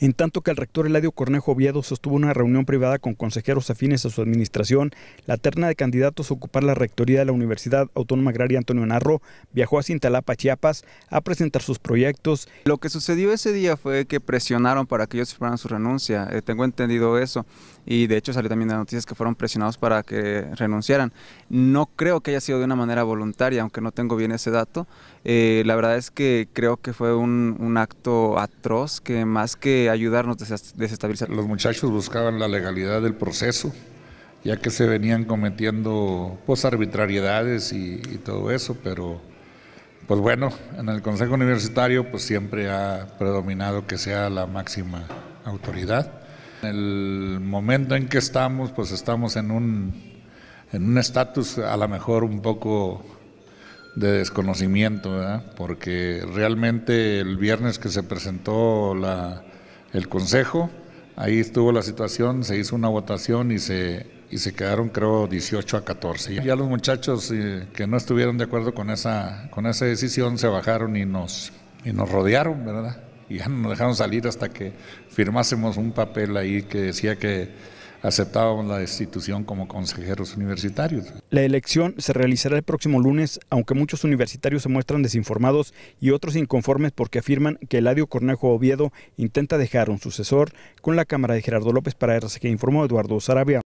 En tanto que el rector Eladio Cornejo Oviedo sostuvo una reunión privada con consejeros afines a su administración, la terna de candidatos a ocupar la rectoría de la Universidad Autónoma Agraria Antonio Narro viajó a Cintalapa, Chiapas, a presentar sus proyectos. Lo que sucedió ese día fue que presionaron para que ellos firmaran su renuncia, eh, tengo entendido eso, y de hecho salió también de noticias que fueron presionados para que renunciaran. No creo que haya sido de una manera voluntaria, aunque no tengo bien ese dato. Eh, la verdad es que creo que fue un, un acto atroz que más que ayudarnos a desestabilizar. Los muchachos buscaban la legalidad del proceso, ya que se venían cometiendo pues arbitrariedades y, todo eso, pero pues bueno, en el Consejo Universitario pues siempre ha predominado que sea la máxima autoridad. En el momento en que estamos, pues estamos en un en un estatus a lo mejor un poco de desconocimiento, ¿verdad? porque realmente el viernes que se presentó la el Consejo. Ahí estuvo la situación, se hizo una votación y se, y se quedaron creo 18 a 14. Ya los muchachos eh, que no estuvieron de acuerdo con esa, con esa decisión se bajaron y nos, y nos rodearon, ¿verdad? Y ya nos dejaron salir hasta que firmásemos un papel ahí que decía que aceptábamos la destitución como consejeros universitarios. La elección se realizará el próximo lunes, aunque muchos universitarios se muestran desinformados y otros inconformes porque afirman que Eladio Cornejo Oviedo intenta dejar un sucesor con la Cámara de Gerardo López para que informó Eduardo Sarabia.